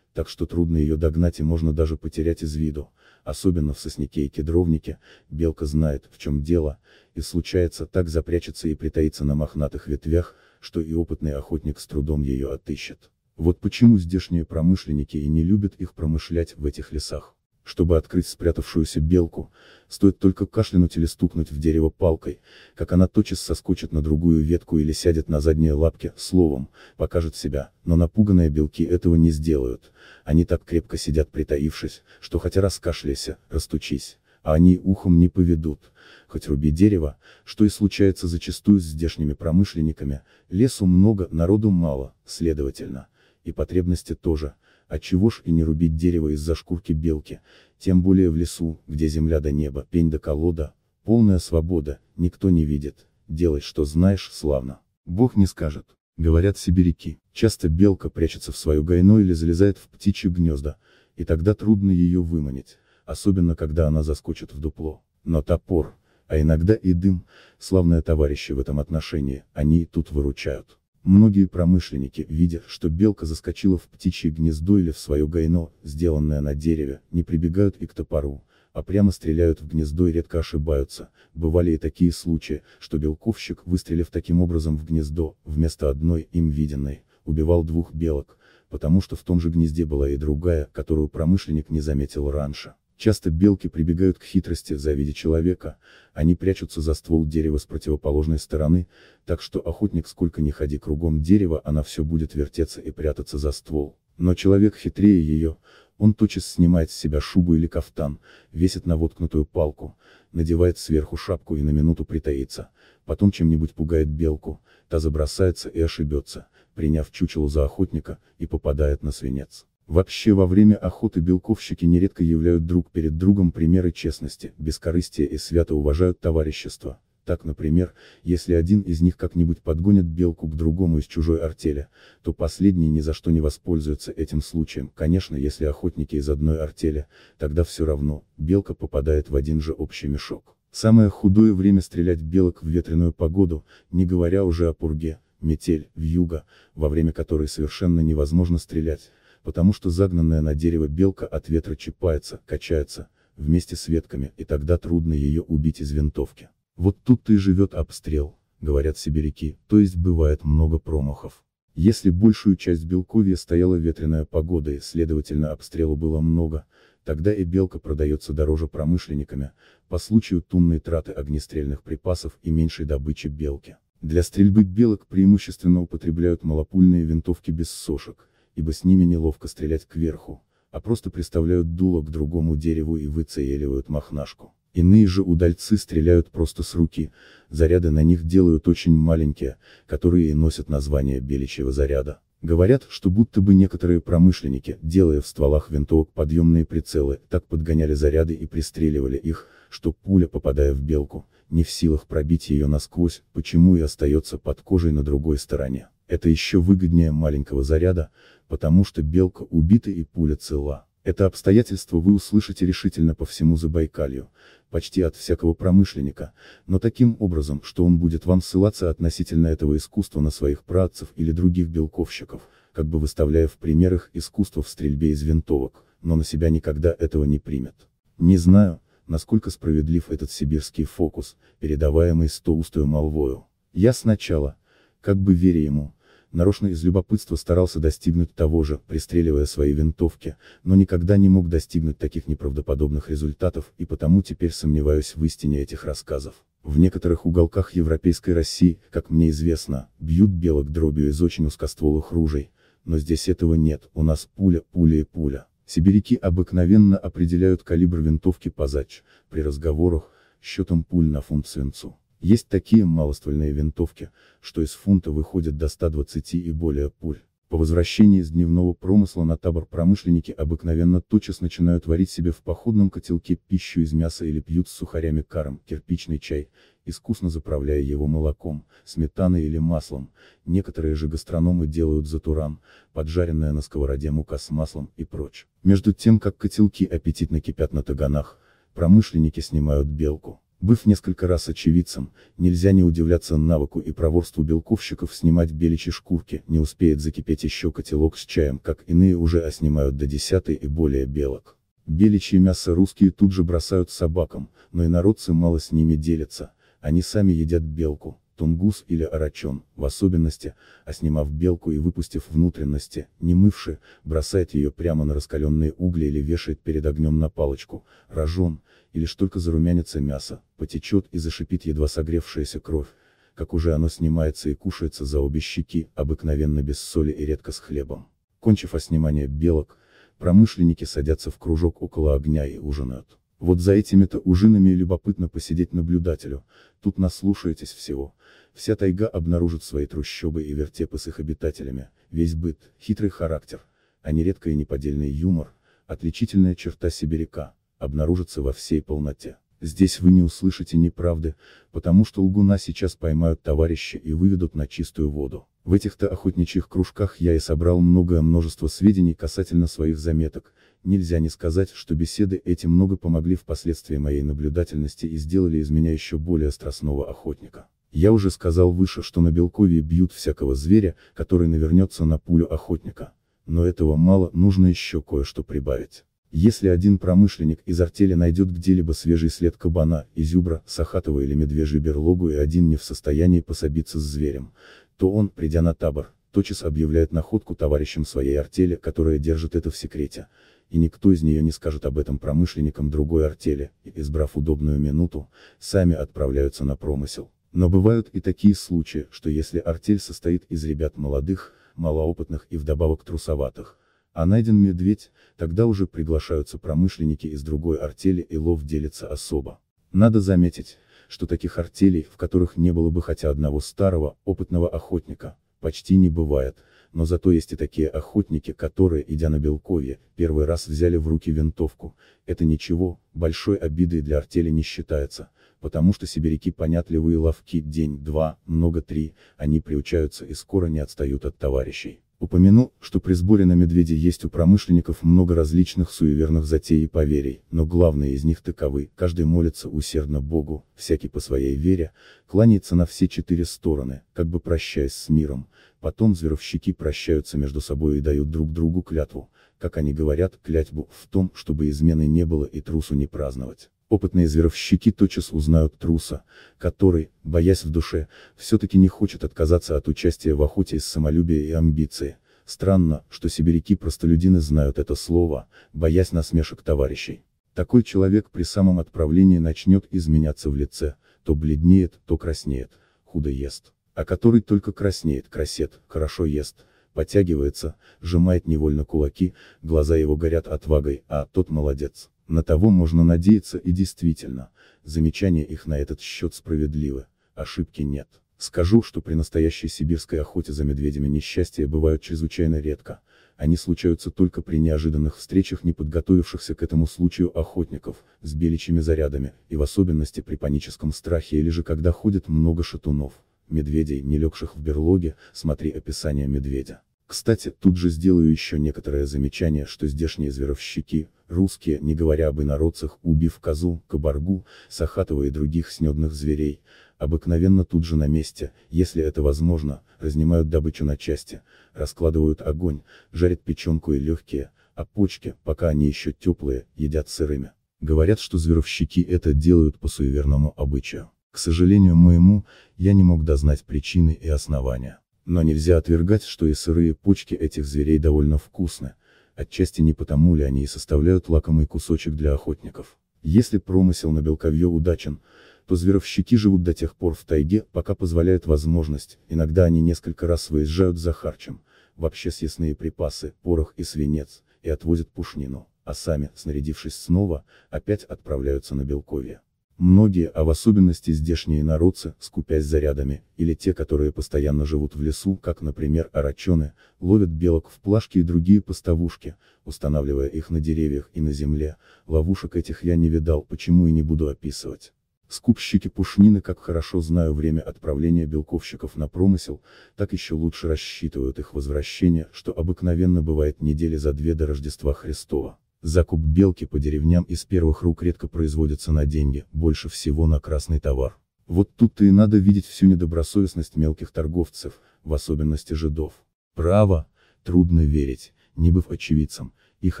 так что трудно ее догнать и можно даже потерять из виду, особенно в сосняке и кедровнике, белка знает, в чем дело, и случается так запрячется и притаится на мохнатых ветвях, что и опытный охотник с трудом ее отыщет. Вот почему здешние промышленники и не любят их промышлять в этих лесах. Чтобы открыть спрятавшуюся белку, стоит только кашлянуть или стукнуть в дерево палкой, как она тотчас соскочит на другую ветку или сядет на задние лапки, словом, покажет себя, но напуганные белки этого не сделают, они так крепко сидят притаившись, что хотя раскашляйся, растучись, а они ухом не поведут, хоть руби дерево, что и случается зачастую с здешними промышленниками, лесу много, народу мало, следовательно, и потребности тоже, а чего ж и не рубить дерево из-за шкурки белки, тем более в лесу, где земля до неба, пень до колода, полная свобода, никто не видит, делай что знаешь, славно. Бог не скажет, говорят сибиряки, часто белка прячется в свое гайно или залезает в птичье гнезда, и тогда трудно ее выманить, особенно когда она заскочит в дупло. Но топор, а иногда и дым, славные товарищи в этом отношении, они и тут выручают. Многие промышленники, видя, что белка заскочила в птичье гнездо или в свое гайно, сделанное на дереве, не прибегают и к топору, а прямо стреляют в гнездо и редко ошибаются, бывали и такие случаи, что белковщик, выстрелив таким образом в гнездо, вместо одной, им виденной, убивал двух белок, потому что в том же гнезде была и другая, которую промышленник не заметил раньше. Часто белки прибегают к хитрости, за завидя человека, они прячутся за ствол дерева с противоположной стороны, так что охотник сколько ни ходи кругом дерева, она все будет вертеться и прятаться за ствол. Но человек хитрее ее, он тотчас снимает с себя шубу или кафтан, весит на воткнутую палку, надевает сверху шапку и на минуту притаится, потом чем-нибудь пугает белку, та забросается и ошибется, приняв чучело за охотника, и попадает на свинец. Вообще во время охоты белковщики нередко являют друг перед другом примеры честности, бескорыстия и свято уважают товарищество. Так, например, если один из них как-нибудь подгонит белку к другому из чужой артели, то последний ни за что не воспользуется этим случаем. Конечно, если охотники из одной артели, тогда все равно, белка попадает в один же общий мешок. Самое худое время стрелять белок в ветреную погоду, не говоря уже о пурге, метель, вьюга, во время которой совершенно невозможно стрелять потому что загнанная на дерево белка от ветра чипается, качается, вместе с ветками, и тогда трудно ее убить из винтовки. Вот тут-то и живет обстрел, говорят сибиряки, то есть бывает много промахов. Если большую часть Белковья стояла ветреная погода и, следовательно, обстрела было много, тогда и белка продается дороже промышленниками, по случаю тунной траты огнестрельных припасов и меньшей добычи белки. Для стрельбы белок преимущественно употребляют малопульные винтовки без сошек, ибо с ними неловко стрелять кверху, а просто приставляют дуло к другому дереву и выцеливают махнашку. Иные же удальцы стреляют просто с руки, заряды на них делают очень маленькие, которые и носят название беличьего заряда. Говорят, что будто бы некоторые промышленники, делая в стволах винтовок подъемные прицелы, так подгоняли заряды и пристреливали их, что пуля, попадая в белку, не в силах пробить ее насквозь, почему и остается под кожей на другой стороне. Это еще выгоднее маленького заряда, потому что белка убита и пуля цела. Это обстоятельство вы услышите решительно по всему Забайкалью, почти от всякого промышленника, но таким образом, что он будет вам ссылаться относительно этого искусства на своих працев или других белковщиков, как бы выставляя в примерах искусство в стрельбе из винтовок, но на себя никогда этого не примет. Не знаю, насколько справедлив этот сибирский фокус, передаваемый с тоустою молвою. Я сначала, как бы веря ему, нарочно из любопытства старался достигнуть того же, пристреливая свои винтовки, но никогда не мог достигнуть таких неправдоподобных результатов и потому теперь сомневаюсь в истине этих рассказов. В некоторых уголках европейской России, как мне известно, бьют белок дробью из очень узкостволых ружей, но здесь этого нет, у нас пуля, пуля и пуля. Сибиряки обыкновенно определяют калибр винтовки по зач, при разговорах, счетом пуль на фунт свинцу. Есть такие малоствольные винтовки, что из фунта выходит до 120 и более пуль. По возвращении из дневного промысла на табор промышленники обыкновенно тотчас начинают варить себе в походном котелке пищу из мяса или пьют с сухарями каром, кирпичный чай, искусно заправляя его молоком, сметаной или маслом, некоторые же гастрономы делают затуран, поджаренное на сковороде мука с маслом и прочь. Между тем как котелки аппетитно кипят на таганах, промышленники снимают белку. Быв несколько раз очевидцем, нельзя не удивляться навыку и проворству белковщиков снимать беличьи шкурки, не успеет закипеть еще котелок с чаем, как иные уже оснимают до десятой и более белок. Беличье мясо русские тут же бросают собакам, но инородцы мало с ними делятся, они сами едят белку, тунгус или арачон, в особенности, а снимав белку и выпустив внутренности, не мывши, бросает ее прямо на раскаленные угли или вешает перед огнем на палочку, рожон, и лишь только зарумянится мясо, потечет и зашипит едва согревшаяся кровь, как уже оно снимается и кушается за обе щеки, обыкновенно без соли и редко с хлебом. Кончив о снимании белок, промышленники садятся в кружок около огня и ужинают. Вот за этими-то ужинами любопытно посидеть наблюдателю, тут наслушаетесь всего. Вся тайга обнаружит свои трущобы и вертепы с их обитателями, весь быт, хитрый характер, а нередко и неподдельный юмор, отличительная черта сибиряка, обнаружится во всей полноте. Здесь вы не услышите неправды, потому что лгуна сейчас поймают товарищи и выведут на чистую воду. В этих-то охотничьих кружках я и собрал многое множество сведений касательно своих заметок, нельзя не сказать, что беседы эти много помогли впоследствии моей наблюдательности и сделали из меня еще более страстного охотника. Я уже сказал выше, что на Белкове бьют всякого зверя, который навернется на пулю охотника. Но этого мало, нужно еще кое-что прибавить. Если один промышленник из артели найдет где-либо свежий след кабана, изюбра, сахатова или медвежью берлогу и один не в состоянии пособиться с зверем, то он, придя на табор, тотчас объявляет находку товарищам своей артели, которая держит это в секрете, и никто из нее не скажет об этом промышленникам другой артели, и, избрав удобную минуту, сами отправляются на промысел. Но бывают и такие случаи, что если артель состоит из ребят молодых, малоопытных и вдобавок трусоватых, а найден медведь, тогда уже приглашаются промышленники из другой артели и лов делится особо. Надо заметить, что таких артелей, в которых не было бы хотя одного старого, опытного охотника, почти не бывает, но зато есть и такие охотники, которые, идя на Белковье, первый раз взяли в руки винтовку, это ничего, большой обидой для артели не считается, потому что сибиряки понятливые ловки день-два, много-три, они приучаются и скоро не отстают от товарищей. Упомянул, что при сборе на медведя есть у промышленников много различных суеверных затей и поверий, но главные из них таковы, каждый молится усердно Богу, всякий по своей вере, кланяется на все четыре стороны, как бы прощаясь с миром, потом зверовщики прощаются между собой и дают друг другу клятву, как они говорят, клятьбу в том, чтобы измены не было и трусу не праздновать. Опытные зверовщики тотчас узнают труса, который, боясь в душе, все-таки не хочет отказаться от участия в охоте из самолюбия и амбиции. Странно, что сибиряки-простолюдины знают это слово, боясь насмешек товарищей. Такой человек при самом отправлении начнет изменяться в лице, то бледнеет, то краснеет, худо ест, а который только краснеет, красет, хорошо ест, потягивается, сжимает невольно кулаки, глаза его горят отвагой, а тот молодец. На того можно надеяться и действительно, замечания их на этот счет справедливы, ошибки нет. Скажу, что при настоящей сибирской охоте за медведями несчастья бывают чрезвычайно редко, они случаются только при неожиданных встречах неподготовившихся к этому случаю охотников, с беличьими зарядами, и в особенности при паническом страхе или же когда ходит много шатунов, медведей, не легших в берлоге, смотри описание медведя. Кстати, тут же сделаю еще некоторое замечание, что здешние зверовщики, русские, не говоря об инородцах, убив козу, кабаргу, сахатова и других снедных зверей, обыкновенно тут же на месте, если это возможно, разнимают добычу на части, раскладывают огонь, жарят печенку и легкие, а почки, пока они еще теплые, едят сырыми. Говорят, что зверовщики это делают по суеверному обычаю. К сожалению моему, я не мог дознать причины и основания. Но нельзя отвергать, что и сырые почки этих зверей довольно вкусны, отчасти не потому ли они и составляют лакомый кусочек для охотников. Если промысел на белковье удачен, то зверовщики живут до тех пор в тайге, пока позволяет возможность, иногда они несколько раз выезжают за харчем, вообще съестные припасы, порох и свинец, и отвозят пушнину, а сами, снарядившись снова, опять отправляются на Белковье. Многие, а в особенности здешние народцы, скупясь зарядами, или те, которые постоянно живут в лесу, как, например, орочены, ловят белок в плашки и другие поставушки, устанавливая их на деревьях и на земле, ловушек этих я не видал, почему и не буду описывать. Скупщики пушнины как хорошо знаю время отправления белковщиков на промысел, так еще лучше рассчитывают их возвращение, что обыкновенно бывает недели за две до Рождества Христова. Закуп белки по деревням из первых рук редко производится на деньги, больше всего на красный товар. Вот тут-то и надо видеть всю недобросовестность мелких торговцев, в особенности жидов. Право, трудно верить, не быв очевидцам их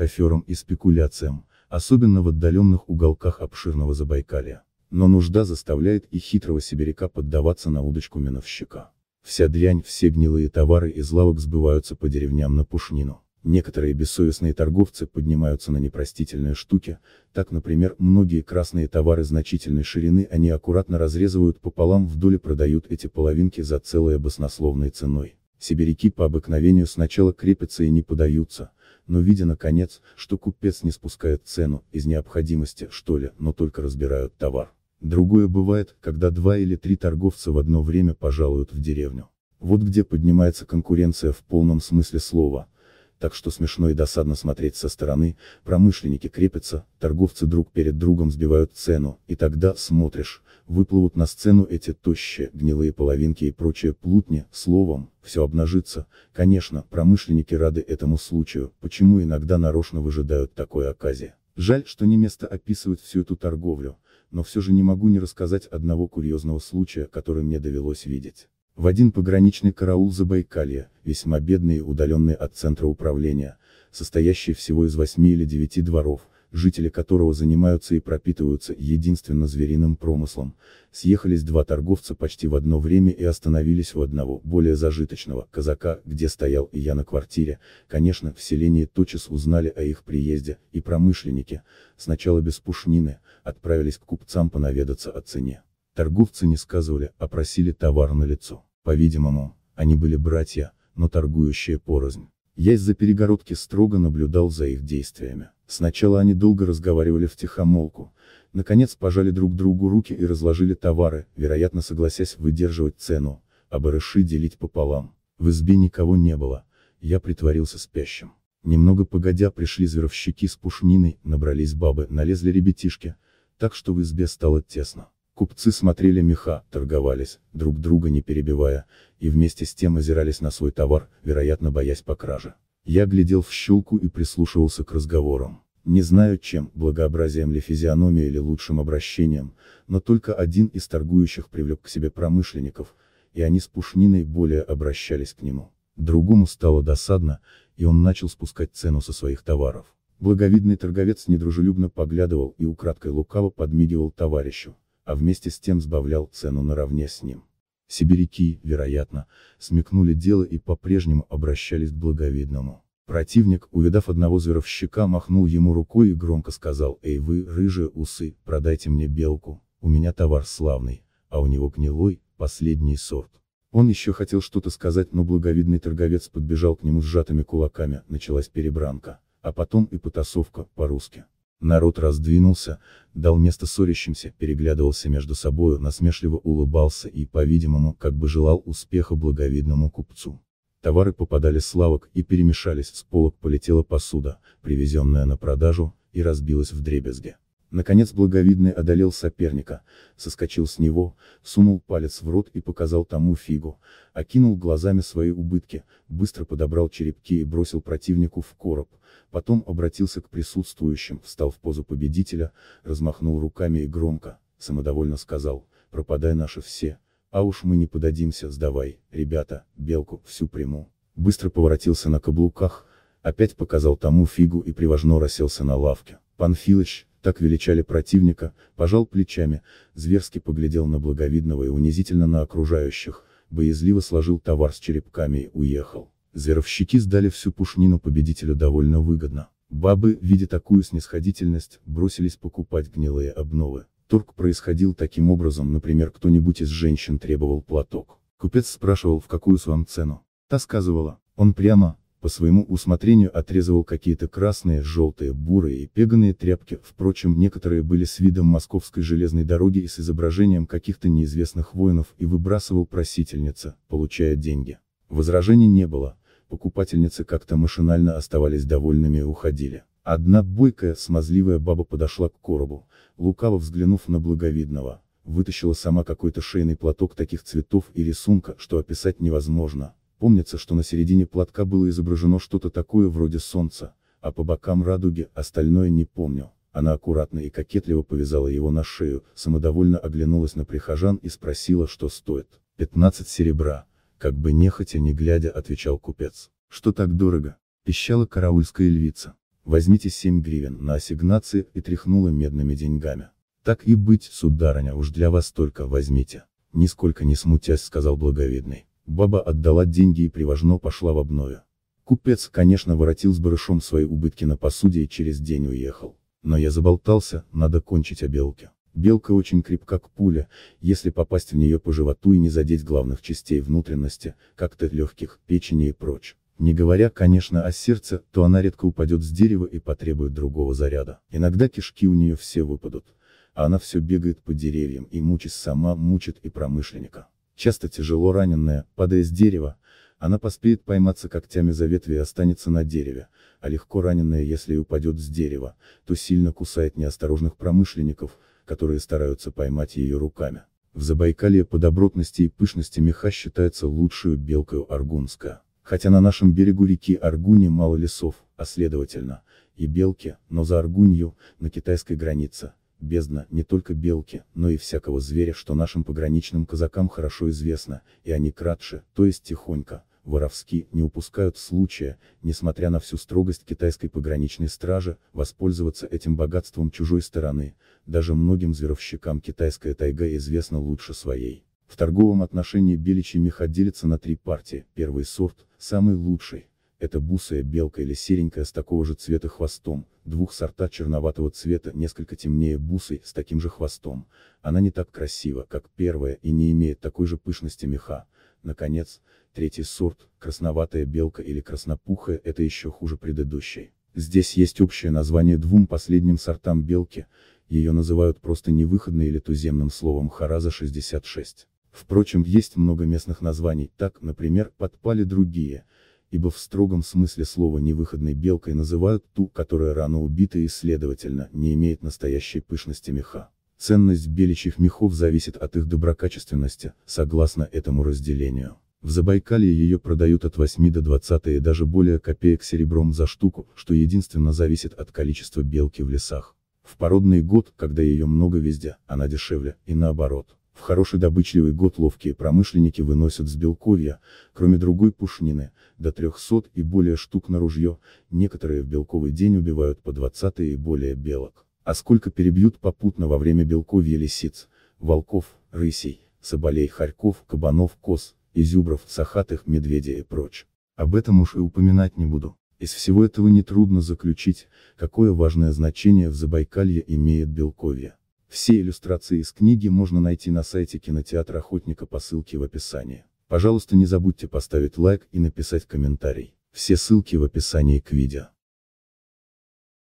аферам и спекуляциям, особенно в отдаленных уголках обширного Забайкалия. Но нужда заставляет и хитрого сибиряка поддаваться на удочку миновщика. Вся дрянь, все гнилые товары из лавок сбываются по деревням на пушнину. Некоторые бессовестные торговцы поднимаются на непростительные штуки, так, например, многие красные товары значительной ширины они аккуратно разрезывают пополам вдоль и продают эти половинки за целые баснословной ценой. Сибиряки по обыкновению сначала крепятся и не подаются, но видя наконец, что купец не спускает цену, из необходимости, что ли, но только разбирают товар. Другое бывает, когда два или три торговца в одно время пожалуют в деревню. Вот где поднимается конкуренция в полном смысле слова – так что смешно и досадно смотреть со стороны, промышленники крепятся, торговцы друг перед другом сбивают цену, и тогда, смотришь, выплывут на сцену эти тощие, гнилые половинки и прочие плутни, словом, все обнажится, конечно, промышленники рады этому случаю, почему иногда нарочно выжидают такой оказии. Жаль, что не место описывать всю эту торговлю, но все же не могу не рассказать одного курьезного случая, который мне довелось видеть в один пограничный караул Забайкалья, весьма бедный и удаленный от центра управления, состоящий всего из восьми или девяти дворов, жители которого занимаются и пропитываются единственно звериным промыслом, съехались два торговца почти в одно время и остановились у одного, более зажиточного, казака, где стоял и я на квартире, конечно, в селении тотчас узнали о их приезде, и промышленники, сначала без пушнины, отправились к купцам понаведаться о цене. Торговцы не сказывали, а просили товар на лицо. По-видимому, они были братья, но торгующие порознь. Я из-за перегородки строго наблюдал за их действиями. Сначала они долго разговаривали в тихомолку, наконец пожали друг другу руки и разложили товары, вероятно согласясь выдерживать цену, а барыши делить пополам. В избе никого не было, я притворился спящим. Немного погодя пришли зверовщики с пушниной, набрались бабы, налезли ребятишки, так что в избе стало тесно. Купцы смотрели меха, торговались, друг друга не перебивая, и вместе с тем озирались на свой товар, вероятно боясь по краже. Я глядел в щелку и прислушивался к разговорам. Не знаю чем, благообразием ли физиономии или лучшим обращением, но только один из торгующих привлек к себе промышленников, и они с пушниной более обращались к нему. Другому стало досадно, и он начал спускать цену со своих товаров. Благовидный торговец недружелюбно поглядывал и украдкой лукаво подмигивал товарищу, а вместе с тем сбавлял цену наравне с ним. Сибиряки, вероятно, смекнули дело и по-прежнему обращались к благовидному. Противник, увидав одного зверовщика, махнул ему рукой и громко сказал «Эй вы, рыжие усы, продайте мне белку, у меня товар славный, а у него гнилой, последний сорт». Он еще хотел что-то сказать, но благовидный торговец подбежал к нему с сжатыми кулаками, началась перебранка, а потом и потасовка, по-русски. Народ раздвинулся, дал место ссорящимся, переглядывался между собою, насмешливо улыбался и, по-видимому, как бы желал успеха благовидному купцу. Товары попадали с лавок и перемешались, с полок полетела посуда, привезенная на продажу, и разбилась в дребезге. Наконец благовидный одолел соперника, соскочил с него, сунул палец в рот и показал тому фигу, окинул глазами свои убытки, быстро подобрал черепки и бросил противнику в короб, потом обратился к присутствующим, встал в позу победителя, размахнул руками и громко, самодовольно сказал, пропадай наши все, а уж мы не подадимся, сдавай, ребята, белку, всю приму. Быстро поворотился на каблуках, опять показал тому фигу и приважно расселся на лавке. Панфилыч, так величали противника, пожал плечами, зверски поглядел на благовидного и унизительно на окружающих, боязливо сложил товар с черепками и уехал. Зеровщики сдали всю пушнину победителю довольно выгодно. Бабы, видя такую снисходительность, бросились покупать гнилые обновы. Торг происходил таким образом, например, кто-нибудь из женщин требовал платок. Купец спрашивал, в какую сам цену. Та сказывала, он прямо, по своему усмотрению отрезывал какие-то красные, желтые, бурые и пеганые тряпки, впрочем, некоторые были с видом московской железной дороги и с изображением каких-то неизвестных воинов и выбрасывал просительница, получая деньги. Возражений не было, покупательницы как-то машинально оставались довольными и уходили. Одна бойкая, смазливая баба подошла к коробу, лукаво взглянув на благовидного, вытащила сама какой-то шейный платок таких цветов и рисунка, что описать невозможно, Помнится, что на середине платка было изображено что-то такое вроде солнца, а по бокам радуги, остальное не помню. Она аккуратно и кокетливо повязала его на шею, самодовольно оглянулась на прихожан и спросила, что стоит. «Пятнадцать серебра», как бы нехотя не глядя, отвечал купец. «Что так дорого?» – пищала караульская львица. «Возьмите семь гривен на ассигнации» и тряхнула медными деньгами. «Так и быть, сударыня, уж для вас только возьмите», – нисколько не смутясь сказал благовидный. Баба отдала деньги и привожно пошла в обнове. Купец, конечно, воротил с барышом свои убытки на посуде и через день уехал. Но я заболтался, надо кончить о белке. Белка очень крепка к пуле, если попасть в нее по животу и не задеть главных частей внутренности, как-то легких, печени и прочь. Не говоря, конечно, о сердце, то она редко упадет с дерева и потребует другого заряда. Иногда кишки у нее все выпадут, а она все бегает по деревьям и мучит сама, мучит и промышленника часто тяжело раненная, падая с дерева, она поспеет пойматься когтями за ветви и останется на дереве, а легко раненная, если упадет с дерева, то сильно кусает неосторожных промышленников, которые стараются поймать ее руками. В Забайкалье по добротности и пышности меха считается лучшую белкой аргунская. Хотя на нашем берегу реки Аргуни мало лесов, а следовательно, и белки, но за Аргунью, на китайской границе, бездна, не только белки, но и всякого зверя, что нашим пограничным казакам хорошо известно, и они кратше, то есть тихонько, воровски, не упускают случая, несмотря на всю строгость китайской пограничной стражи, воспользоваться этим богатством чужой стороны, даже многим зверовщикам китайская тайга известна лучше своей. В торговом отношении беличий мех на три партии, первый сорт, самый лучший, это бусая белка или серенькая с такого же цвета хвостом, двух сорта черноватого цвета, несколько темнее бусой, с таким же хвостом. Она не так красива, как первая, и не имеет такой же пышности меха. Наконец, третий сорт, красноватая белка или краснопухая, это еще хуже предыдущей. Здесь есть общее название двум последним сортам белки, ее называют просто невыходной или туземным словом Хараза 66. Впрочем, есть много местных названий, так, например, подпали другие, ибо в строгом смысле слова невыходной белкой называют ту, которая рано убита и, следовательно, не имеет настоящей пышности меха. Ценность беличьих мехов зависит от их доброкачественности, согласно этому разделению. В Забайкалье ее продают от 8 до 20 и даже более копеек серебром за штуку, что единственно зависит от количества белки в лесах. В породный год, когда ее много везде, она дешевле, и наоборот. В хороший добычливый год ловкие промышленники выносят с белковья, кроме другой пушнины, до 300 и более штук на ружье, некоторые в белковый день убивают по 20 и более белок. А сколько перебьют попутно во время белковья лисиц, волков, рысей, соболей, хорьков, кабанов, коз, изюбров, сахатых, медведей и прочь. Об этом уж и упоминать не буду. Из всего этого нетрудно заключить, какое важное значение в Забайкалье имеет белковье. Все иллюстрации из книги можно найти на сайте кинотеатра Охотника по ссылке в описании. Пожалуйста не забудьте поставить лайк и написать комментарий. Все ссылки в описании к видео.